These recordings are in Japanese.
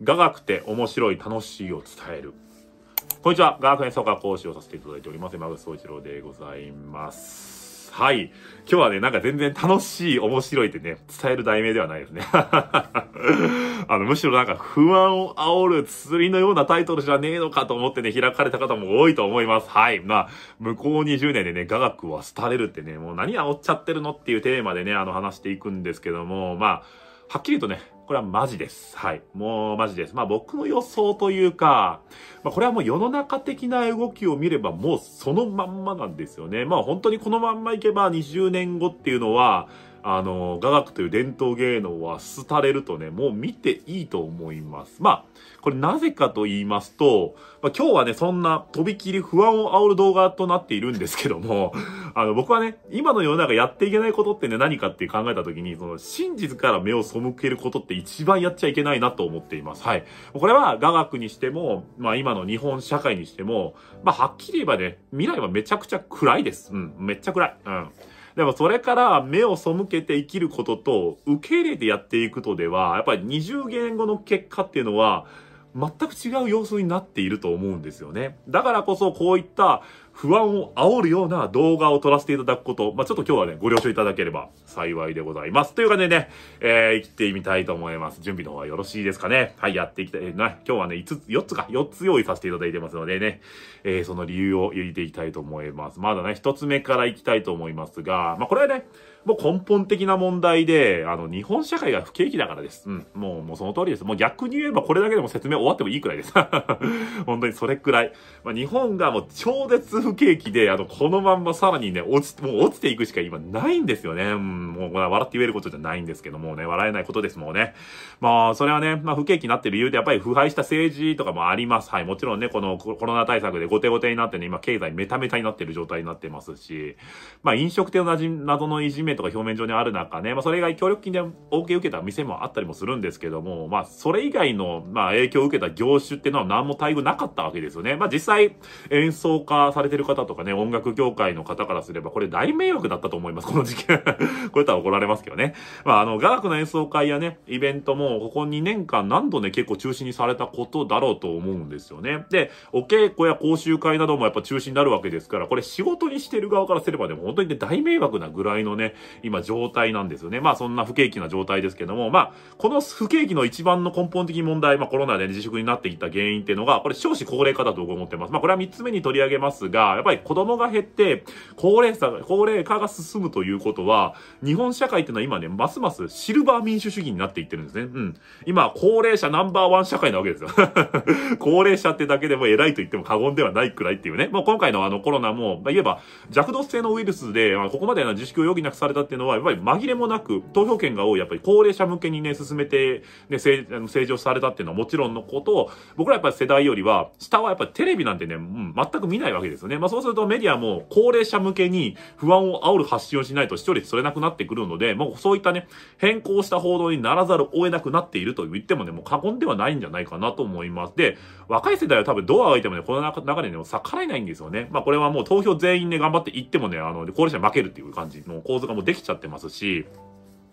雅楽って面白い楽しいを伝える。こんにちは。雅楽演奏家講師をさせていただいております。山口総一郎でございます。はい。今日はね、なんか全然楽しい、面白いってね、伝える題名ではないですね。あの、むしろなんか不安を煽る釣りのようなタイトルじゃねえのかと思ってね、開かれた方も多いと思います。はい。まあ、向こう20年でね、雅楽は廃れるってね、もう何煽っちゃってるのっていうテーマでね、あの話していくんですけども、まあ、はっきりとね、これはマジです。はい。もうマジです。まあ僕の予想というか、まあこれはもう世の中的な動きを見ればもうそのまんまなんですよね。まあ本当にこのまんまいけば20年後っていうのは、あの、雅楽という伝統芸能は廃れるとね、もう見ていいと思います。まあ、これなぜかと言いますと、まあ、今日はね、そんなとびきり不安を煽る動画となっているんですけども、あの、僕はね、今の世の中やっていけないことってね、何かって考えた時に、その、真実から目を背けることって一番やっちゃいけないなと思っています。はい。これは雅楽にしても、まあ今の日本社会にしても、まあはっきり言えばね、未来はめちゃくちゃ暗いです。うん、めっちゃ暗い。うん。でもそれから目を背けて生きることと、受け入れてやっていくとでは、やっぱり20言語の結果っていうのは、全く違う様子になっていると思うんですよね。だからこそこういった不安を煽るような動画を撮らせていただくこと、まあ、ちょっと今日はね、ご了承いただければ幸いでございます。という感じでね、えー、生きてみたいと思います。準備の方はよろしいですかね。はい、やっていきたい、え今日はね、5つ、4つか、4つ用意させていただいてますのでね、えー、その理由を言っていきたいと思います。まだね、1つ目から行きたいと思いますが、まあ、これはね、もう根本的な問題で、あの、日本社会が不景気だからです。うん。もう、もうその通りです。もう逆に言えばこれだけでも説明終わってもいいくらいです。本当にそれくらい。まあ、日本がもう超絶不景気で、あの、このまんまさらにね、落ち、もう落ちていくしか今ないんですよね。うん、もう、笑って言えることじゃないんですけどもね、笑えないことですもんね。まあ、それはね、まあ、不景気になってる理由でやっぱり腐敗した政治とかもあります。はい。もちろんね、このコロナ対策で後手後手になってね、今経済メタメタになってる状態になってますし、まあ、飲食店の謎のいじめとか表面上にある中ね、まあ、それ以外協力金で恩恵受けた店もあったりもするんですけども、まあ、それ以外の、まあ、影響を受けた業種っていうのは何も待遇なかったわけですよね。まあ、実際、演奏家されてる方とかね、音楽業界の方からすれば、これ大迷惑だったと思います、この事件。こうったら怒られますけどね。まあ、あの、雅楽の演奏会やね、イベントも、ここ2年間何度ね、結構中止にされたことだろうと思うんですよね。で、お稽古や講習会などもやっぱ中止になるわけですから、これ仕事にしてる側からすればね、本当にね、大迷惑なぐらいのね、今状態なんですよね。まあそんな不景気な状態ですけども、まあこの不景気の一番の根本的問題、まあコロナで、ね、自粛になっていった原因っていうのが、これ少子高齢化だと思ってます。まあこれは三つ目に取り上げますが、やっぱり子供が減って、高齢さ、高齢化が進むということは、日本社会っていうのは今ね、ますますシルバー民主主義になっていってるんですね。うん。今、高齢者ナンバーワン社会なわけですよ。高齢者ってだけでも偉いと言っても過言ではないくらいっていうね。もう今回のあのコロナも、まあ、言えば弱毒性のウイルスで、まあ、ここまでの自粛を余儀なくされされたっていうのは、やっぱり紛れもなく、投票権が多い、やっぱり高齢者向けにね、進めて、ね、成長されたっていうのはもちろんのことを、僕らやっぱり世代よりは、下はやっぱりテレビなんてね、うん、全く見ないわけですよね。まあそうするとメディアも高齢者向けに不安を煽る発信をしないと視聴率取れなくなってくるので、もうそういったね、変更した報道にならざるを得なくなっていると言ってもね、もう過言ではないんじゃないかなと思います。で、若い世代は多分ドア開いてもね、この中でね、逆らえないんですよね。まあこれはもう投票全員ね、頑張っていってもね、あの、高齢者に負けるっていう感じの構図がもできちゃってますし、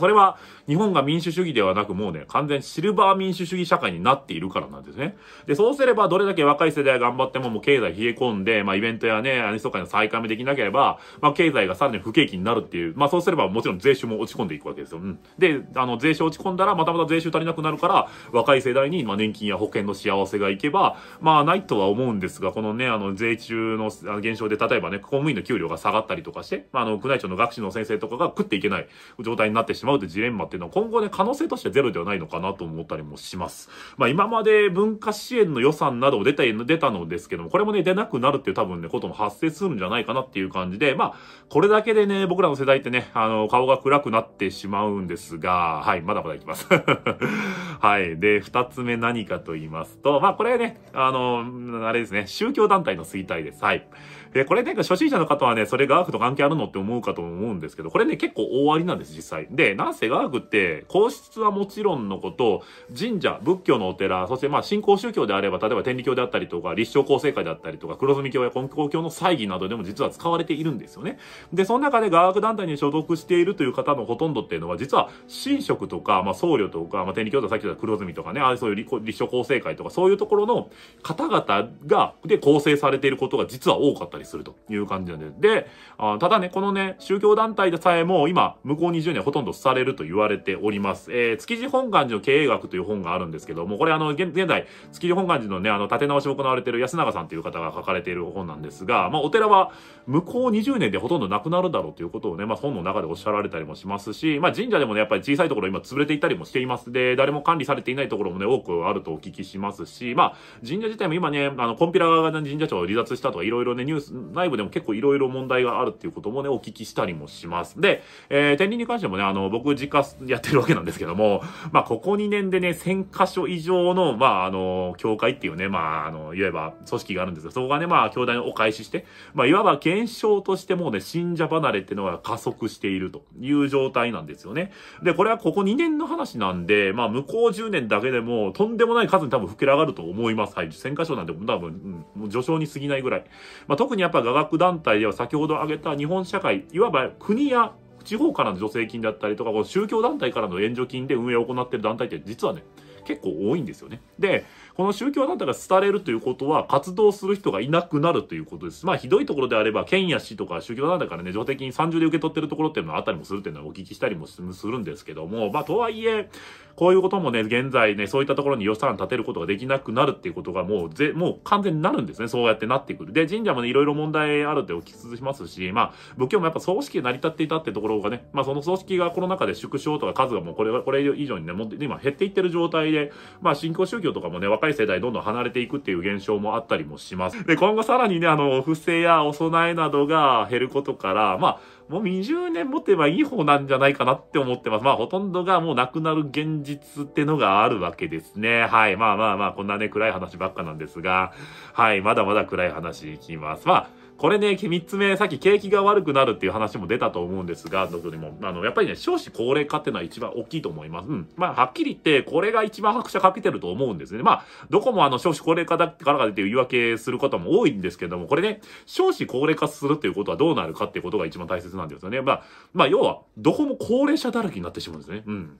それは日本が民主主義ではなくもうね、完全シルバー民主主義社会になっているからなんですね。で、そうすればどれだけ若い世代が頑張ってももう経済冷え込んで、まあイベントやね、アニソ会の再開もできなければ、まあ経済が3年不景気になるっていう、まあそうすればもちろん税収も落ち込んでいくわけですよ。うん。で、あの税収落ち込んだらまたまた税収足りなくなるから、若い世代にまあ年金や保険の幸せがいけば、まあないとは思うんですが、このね、あの税中の減少で例えばね、公務員の給料が下がったりとかして、まああの宮内庁の学士の先生とかが食っていけない状態になってしまうというジレンマっていうのは今後ね、可能性としてゼロではないのかなと思ったりもします。まあ今まで文化支援の予算など出た、出たのですけども、これもね、出なくなるっていう多分ね、ことも発生するんじゃないかなっていう感じで、まあ、これだけでね、僕らの世代ってね、あの、顔が暗くなってしまうんですが、はい、まだまだいきます はい。で、二つ目何かと言いますと、まあこれね、あの、あれですね、宗教団体の衰退です。はい。で、これね、初心者の方はね、それが悪と関係あるのって思うかと思うんですけど、これね、結構大ありなんです、実際。で、なんせ雅楽って、皇室はもちろんのこと、神社、仏教のお寺、そしてまあ信仰宗教であれば、例えば天理教であったりとか、立正厚生会であったりとか、黒住教や根教教の祭儀などでも実は使われているんですよね。で、その中で雅楽団体に所属しているという方のほとんどっていうのは、実は神職とか、まあ僧侶とか、まあ天理教とかさっき言った黒住とかね、ああそういう立正厚生会とか、そういうところの方々が、で構成されていることが実は多かったりするという感じなんで、で、あただね、このね、宗教団体でさえも今、向こう20年ほとんどされると言われております。えー、築地本願寺の経営学という本があるんですけども、これあの、現在、築地本願寺のね、あの、立て直しを行われている安永さんという方が書かれている本なんですが、まあ、お寺は、向こう20年でほとんどなくなるだろうということをね、まあ、本の中でおっしゃられたりもしますし、まあ、神社でもね、やっぱり小さいところ今潰れていったりもしています。で、誰も管理されていないところもね、多くあるとお聞きしますし、まあ、神社自体も今ね、あの、コンピラが神社長を離脱したとか、いろいろね、ニュース、内部でも結構いろいろ問題があるっていうこともね、お聞きしたりもします。で、えー、天理に関してもね、あの、僕自家やってるわけなんですけども、まあ、ここ2年でね、1000箇所以上の、まあ、あの、教会っていうね、まあ、あの、いわば組織があるんですが、そこがね、まあ、教団をお返しして、まあ、いわば検証としてもね、信者離れっていうのが加速しているという状態なんですよね。で、これはここ2年の話なんで、まあ、向こう10年だけでも、とんでもない数に多分膨け上がると思います。はい。1000箇所なんで、多分、うん、序章に過ぎないぐらい。まあ、特にやっぱ画学団体では先ほど挙げた日本社会、いわば国や地方からの助成金だったりとか、この宗教団体からの援助金で運営を行っている団体って実はね、結構多いんですよね。で、この宗教団体が廃れるということは活動する人がいなくなるということです。まあひどいところであれば県や市とか宗教団体からね、助的に30で受け取ってるところっていうのはあったりもするっていうのはお聞きしたりもするんですけども、まあとはいえ、こういうこともね、現在ね、そういったところに予算立てることができなくなるっていうことがもうぜ、もう完全になるんですね。そうやってなってくる。で、神社もね、いろいろ問題あるってお聞きしますし、まあ、仏教もやっぱ葬式で成り立っていたってところがね、まあその葬式がコロナ禍で縮小とか数がもうこれ、これ以上にね、も今減っていってる状態で、で、まあ、新興宗教とかもね、若い世代どんどん離れていくっていう現象もあったりもします。で、今後さらにね、あの、お布施やお供えなどが減ることから、まあ、もう20年持てばいい方なんじゃないかなって思ってます。まあほとんどがもうなくなる現実ってのがあるわけですね。はい。まあまあまあ、こんなね、暗い話ばっかなんですが、はい。まだまだ暗い話いきます。まあこれね、3つ目、さっき景気が悪くなるっていう話も出たと思うんですが、どこにも、あの、やっぱりね、少子高齢化っていうのは一番大きいと思います。うん。まあ、はっきり言って、これが一番拍車かけてると思うんですね。まあ、どこもあの、少子高齢化だからが出て言い訳することも多いんですけども、これね、少子高齢化するっていうことはどうなるかっていうことが一番大切なんですよね。まあ、まあ、要は、どこも高齢者だらけになってしまうんですね。うん。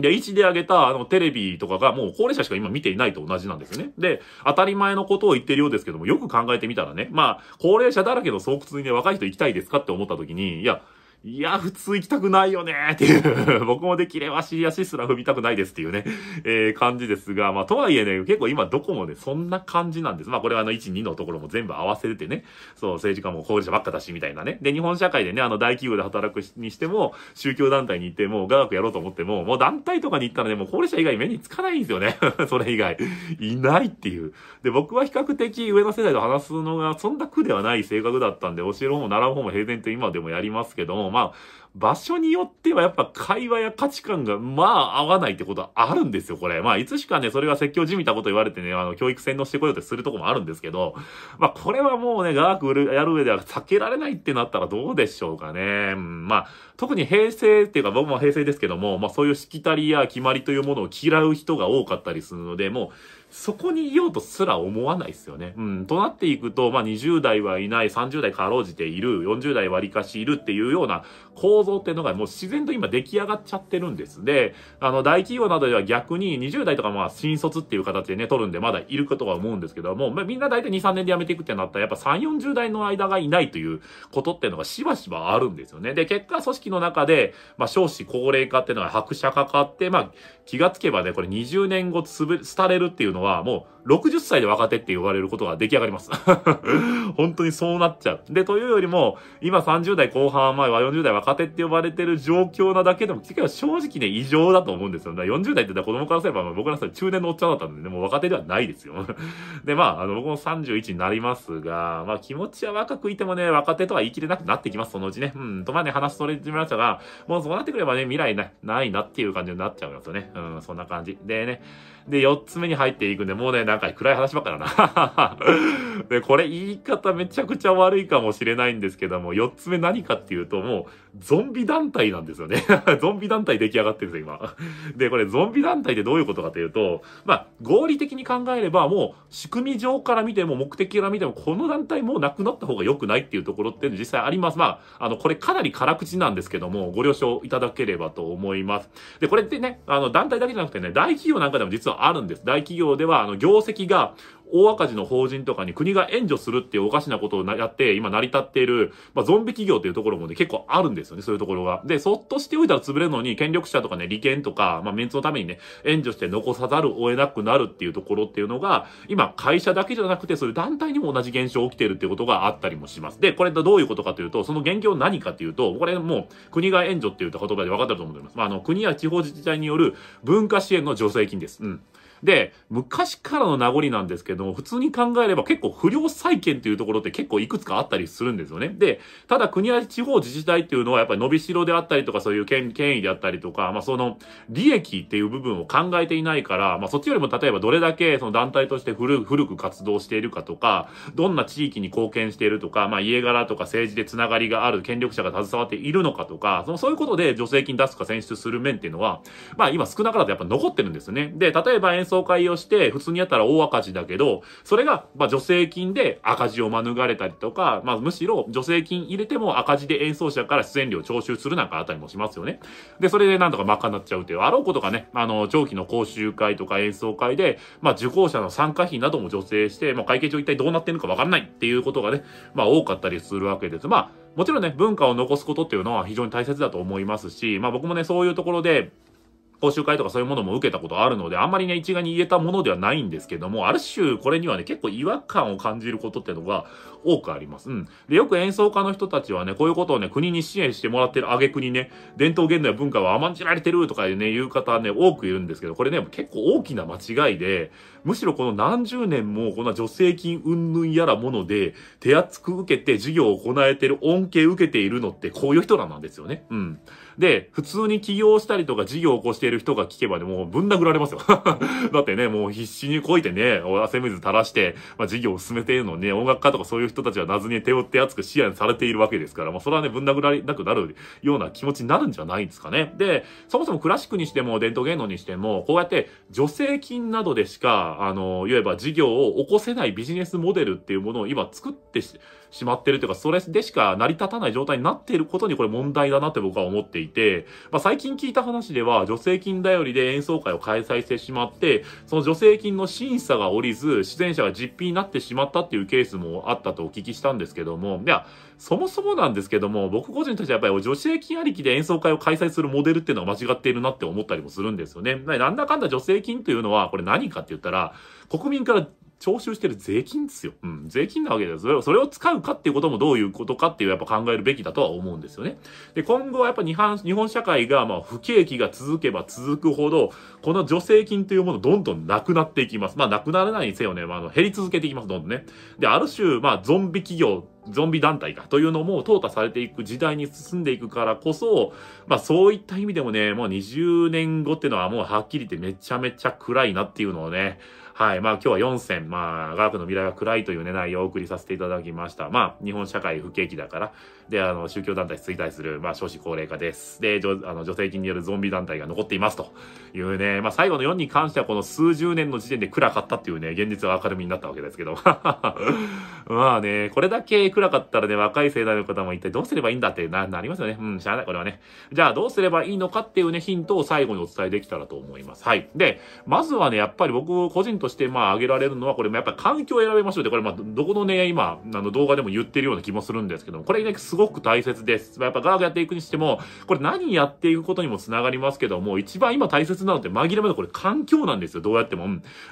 で、1であげた、あの、テレビとかがもう高齢者しか今見ていないと同じなんですよね。で、当たり前のことを言ってるようですけども、よく考えてみたらね、まあ、高齢者だらけの巣窟にね、若い人行きたいですかって思った時に、いや、いや、普通行きたくないよねっていう 僕もできれば尻足すら踏みたくないですっていうね、え感じですが、まあ、とはいえね、結構今どこもね、そんな感じなんです。まあ、これはあの、1、2のところも全部合わせててね、そう、政治家も高齢者ばっかだし、みたいなね。で、日本社会でね、あの、大企業で働くにしても、宗教団体に行っても、雅楽やろうと思っても、もう団体とかに行ったらね、もう高齢者以外目につかないんですよね。それ以外。いないっていう。で、僕は比較的上の世代と話すのが、そんな苦ではない性格だったんで、教える方も習う方も平然と今でもやりますけども、まあ、場所によってはやっぱ会話や価値観が、まあ、合わないってことはあるんですよ、これ。まあ、いつしかね、それが説教じみたこと言われてね、あの、教育洗脳してこようとするとこもあるんですけど、まあ、これはもうね、長くやる上では避けられないってなったらどうでしょうかね。うん、まあ、特に平成っていうか、僕も平成ですけども、まあ、そういうしきたりや決まりというものを嫌う人が多かったりするので、もう、そこにいようとすら思わないですよね。うん。となっていくと、まあ、20代はいない、30代かろうじている、40代割かしいるっていうような構造っていうのがもう自然と今出来上がっちゃってるんです。で、あの、大企業などでは逆に20代とかまあ、新卒っていう形でね、取るんでまだいることは思うんですけども、まあ、みんな大体2、3年で辞めていくってなったら、やっぱ3、40代の間がいないということっていうのがしばしばあるんですよね。で、結果組織の中で、まあ、少子高齢化っていうのが拍車かかって、まあ、気がつけばね、これ20年後つぶ、廃れるっていうのは、もう60歳で若手って言われることが出来上がります。本当にそうなっちゃう。で、というよりも、今30代後半、前は40代若手って呼ばれてる状況なだけでも、結局正直ね、異常だと思うんですよ。だから40代って子供からすれば、僕ら中年のおっちゃんだったんでね、もう若手ではないですよ。で、まあ、あの、僕も31になりますが、まあ気持ちは若くいてもね、若手とは言い切れなくなってきます、そのうちね。うん、とまあね、話それ始めましたが、もうそうなってくればね、未来なないなっていう感じになっちゃうんですよね。うん、そんな感じ。でね、で、4つ目に入っていくんで、もうね、なんか暗い話ばっかだな で、これ言い方めちゃくちゃ悪いかもしれないんですけども、4つ目何かっていうともう、ゾンビ団体なんですよね ゾンビ団体出来上がってるんですよ、今。で、これゾンビ団体ってどういうことかというと、まあ、合理的に考えればもう、仕組み上から見ても、目的から見ても、この団体もうなくなった方が良くないっていうところって実際あります。まあ、あの、これかなり辛口なんですけども、ご了承いただければと思います。で、これってね、あの、団体だけじゃなくてね、大企業なんかでも実はあるんです。大企業では、あの、績が大赤字の法人とかに国が援助するっていうおかしなことをやって、今成り立っている、まあ、ゾンビ企業っていうところもね、結構あるんですよね、そういうところが。で、そっとしておいたら潰れるのに、権力者とかね、利権とか、まあ、メンツのためにね、援助して残さざるを得なくなるっていうところっていうのが、今、会社だけじゃなくて、そういう団体にも同じ現象起きてるっていうことがあったりもします。で、これどういうことかというと、その現況何かというと、これもう、国が援助ってっう言葉で分かったと思います。まあ、あの、国や地方自治体による文化支援の助成金です。うん。で、昔からの名残なんですけども、普通に考えれば結構不良債権というところって結構いくつかあったりするんですよね。で、ただ国や地方自治体っていうのはやっぱり伸びしろであったりとかそういう権権威であったりとか、まあその利益っていう部分を考えていないから、まあそっちよりも例えばどれだけその団体として古古く活動しているかとか、どんな地域に貢献しているとか、まあ家柄とか政治でつながりがある権力者が携わっているのかとか、そのそういうことで助成金出すか選出する面っていうのは、まあ今少なからずやっぱ残ってるんですよね。で、例えば演奏総会をして、普通にやったら大赤字だけど、それが、まあ、助成金で赤字を免れたりとか、まあ、むしろ助成金入れても赤字で演奏者から出演料徴収するなんかあったりもしますよね。で、それでなんとか賄っちゃうという、あろうことかね、あの、長期の講習会とか演奏会で、まあ、受講者の参加費なども助成して、まあ、会計上一体どうなってるのかわからないっていうことがね、まあ、多かったりするわけです。まあ、もちろんね、文化を残すことっていうのは非常に大切だと思いますし、まあ僕もね、そういうところで、講習会とかそういうものも受けたことあるので、あんまりね、一概に言えたものではないんですけども、ある種これにはね、結構違和感を感じることってのが多くあります。うん。で、よく演奏家の人たちはね、こういうことをね、国に支援してもらってる挙句にね、伝統芸能や文化は甘んじられてるとかね、言う方ね、多くいるんですけど、これね、結構大きな間違いで、むしろこの何十年もこの助成金云々やらもので、手厚く受けて授業を行えてる恩恵受けているのって、こういう人らなんですよね。うん。で、普通に起業したりとか事業を起こしている人が聞けばでもうぶん殴られますよ だってね、もう必死にこいてね、汗水垂らして、まあ、事業を進めているのね、音楽家とかそういう人たちは謎に手を手厚く視野にされているわけですから、まあ、それはね、ぶん殴られなくなるような気持ちになるんじゃないんですかね。で、そもそもクラシックにしても伝統芸能にしても、こうやって助成金などでしか、あの、いわば事業を起こせないビジネスモデルっていうものを今作ってし、しまってるというか、それでしか成り立たない状態になっていることにこれ問題だなって僕は思っていて、まあ、最近聞いた話では、助成金頼りで演奏会を開催してしまって、その助成金の審査が下りず、自然者が実費になってしまったっていうケースもあったとお聞きしたんですけども、いや、そもそもなんですけども、僕個人としてはやっぱり助成金ありきで演奏会を開催するモデルっていうのは間違っているなって思ったりもするんですよね。なんだかんだ助成金というのは、これ何かって言ったら、国民から徴収してる税金ですよ。うん、税金なわけですよ。それを使うかっていうこともどういうことかっていうやっぱ考えるべきだとは思うんですよね。で、今後はやっぱ日本日本社会が、まあ、不景気が続けば続くほど、この助成金というものどんどんなくなっていきます。まあ、なくならないにせよね、まあ、あの減り続けていきます、どんどんね。で、ある種、まあ、ゾンビ企業、ゾンビ団体かというのも淘汰されていく時代に進んでいくからこそ、まあそういった意味でもね、もう20年後っていうのはもうはっきり言ってめちゃめちゃ暗いなっていうのをね、はい。まあ今日は4選、まあ、科学の未来は暗いというね、内容をお送りさせていただきました。まあ、日本社会不景気だから、で、あの、宗教団体衰退する、まあ、少子高齢化です。で、あの助成金によるゾンビ団体が残っていますというね、まあ最後の4に関してはこの数十年の時点で暗かったっていうね、現実が明るみになったわけですけど。まあね、これだけ暗かったらね、若い世代の方も一体どうすればいいんだってな、なりますよね。うん、しゃあない、これはね。じゃあどうすればいいのかっていうね、ヒントを最後にお伝えできたらと思います。はい。で、まずはね、やっぱり僕個人ととして、まあ、挙げられるのは、これ、もやっぱり環境を選びましょうって、これ、まあ、どこのね、今、あの、動画でも言ってるような気もするんですけども、これね、すごく大切です。まやっぱ、ガーガーやっていくにしても、これ、何やっていくことにも繋がりますけども、一番今大切なのって、紛れ目のこれ、環境なんですよ、どうやっても。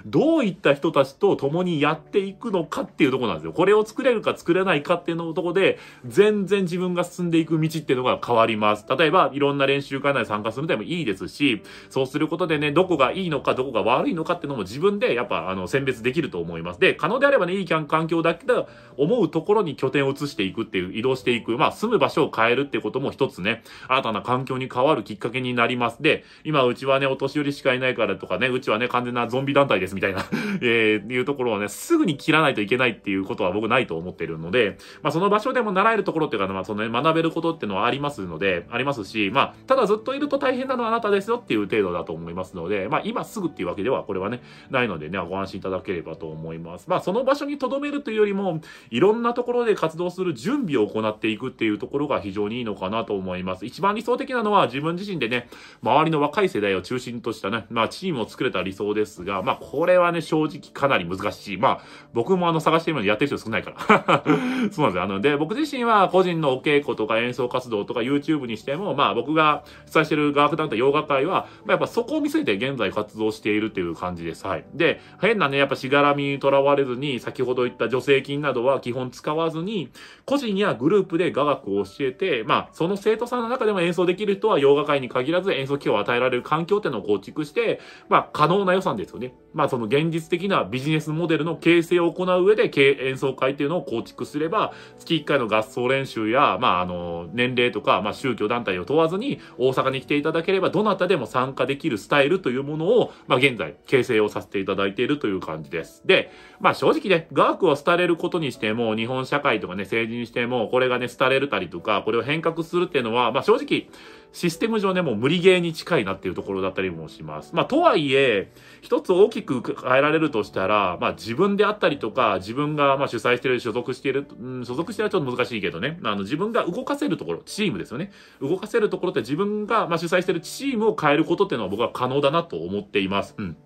どういった人たちと共にやっていくのかっていうとこなんですよ。これを作れるか作れないかっていうのとこで、全然自分が進んでいく道っていうのが変わります。例えば、いろんな練習会内で参加するのでもいいですし、そうすることでね、どこがいいのか、どこが悪いのかっていうのも自分で、やっぱ、あの、選別できると思います。で、可能であればね、いい環境だけど、思うところに拠点を移していくっていう、移動していく、まあ、住む場所を変えるってことも一つね、新たな環境に変わるきっかけになります。で、今、うちはね、お年寄りしかいないからとかね、うちはね、完全なゾンビ団体ですみたいな えー、いうところをね、すぐに切らないといけないっていうことは僕ないと思ってるので、まあ、その場所でも習えるところっていうか、まあ、その、ね、学べることっていうのはありますので、ありますし、まあ、ただずっといると大変なのはあなたですよっていう程度だと思いますので、まあ、今すぐっていうわけでは、これはね、ないので、ね、ご安心いただければと思います。まあ、その場所に留めるというよりも、いろんなところで活動する準備を行っていくっていうところが非常にいいのかなと思います。一番理想的なのは自分自身でね、周りの若い世代を中心としたね、まあ、チームを作れた理想ですが、まあ、これはね、正直かなり難しい。まあ、僕もあの、探してみるのやってる人少ないから。そうなんですよ。あの、で、僕自身は個人のお稽古とか演奏活動とか YouTube にしても、まあ、僕が主催してるー学団体洋画会は、まあ、やっぱそこを見据えて現在活動しているっていう感じです。はい。で、変なね、やっぱしがらみにとらわれずに、先ほど言った助成金などは基本使わずに、個人やグループで雅楽を教えて、まあ、その生徒さんの中でも演奏できる人は洋画界に限らず演奏機を与えられる環境っていうのを構築して、まあ、可能な予算ですよね。まあ、その現実的なビジネスモデルの形成を行う上で、演奏会っていうのを構築すれば、月1回の合奏練習や、まあ、あの、年齢とか、まあ、宗教団体を問わずに、大阪に来ていただければ、どなたでも参加できるスタイルというものを、まあ、現在、形成をさせていただいてているという感じです。で、まあ正直ね、画学を廃れることにしても、日本社会とかね、政治にしても、これがね、廃れるたりとか、これを変革するっていうのは、まあ正直、システム上ね、もう無理ゲーに近いなっていうところだったりもします。まあとはいえ、一つ大きく変えられるとしたら、まあ自分であったりとか、自分がまあ主催してる、所属してる、うん、所属してるはちょっと難しいけどね、あの自分が動かせるところ、チームですよね。動かせるところって自分がまあ主催してるチームを変えることっていうのは僕は可能だなと思っています。うん。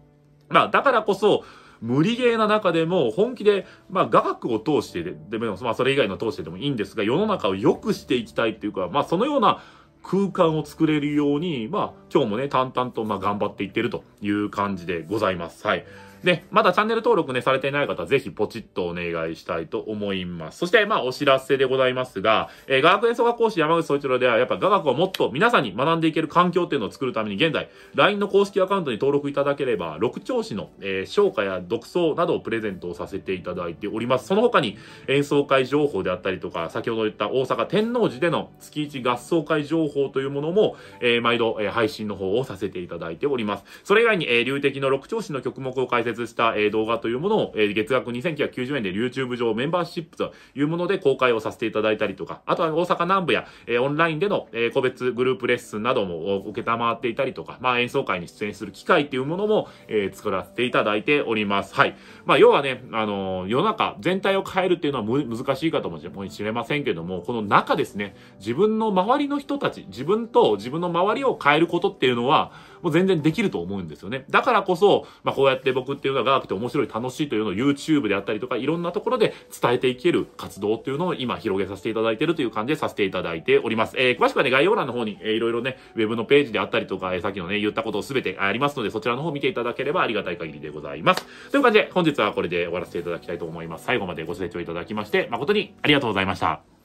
まあ、だからこそ、無理ゲーな中でも本気で、まあ、画楽を通してでも、まあ、それ以外の通してでもいいんですが世の中を良くしていきたいっていうか、まあ、そのような空間を作れるように、まあ、今日もね淡々とまあ頑張っていってるという感じでございます。はいで、まだチャンネル登録ね、されていない方はぜひポチッとお願いしたいと思います。そして、まあ、お知らせでございますが、えー、雅学演奏学講師山口総一郎では、やっぱ雅楽をもっと皆さんに学んでいける環境っていうのを作るために、現在、LINE の公式アカウントに登録いただければ、6調子の、えー、昇華や独奏などをプレゼントをさせていただいております。その他に、演奏会情報であったりとか、先ほど言った大阪天王寺での月一合奏会情報というものも、えー、毎度、えー、配信の方をさせていただいております。それ以外に、えー、流的の6調子の曲目を解説設した、え動画というものを、え月額2990円で YouTube 上メンバーシップというもので公開をさせていただいたりとか、あとは大阪南部や、えオンラインでの、え個別グループレッスンなども受けたまっていたりとか、まあ、演奏会に出演する機会っていうものも、え作らせていただいております。はい。まあ、要はね、あの世の中全体を変えるっていうのは難しいかとも知れませんけども、この中ですね、自分の周りの人たち、自分と自分の周りを変えることっていうのは、もう全然できると思うんですよね。だからこそ、まあ、こうやって僕っていうのが長くて面白い楽しいというのを YouTube であったりとか、いろんなところで伝えていける活動っていうのを今広げさせていただいてるという感じでさせていただいております。えー、詳しくはね、概要欄の方に、えいろいろね、ウェブのページであったりとか、えー、さっきのね、言ったことをすべてありますので、そちらの方見ていただければありがたい限りでございます。という感じで、本日はこれで終わらせていただきたいと思います。最後までご清聴いただきまして、誠にありがとうございました。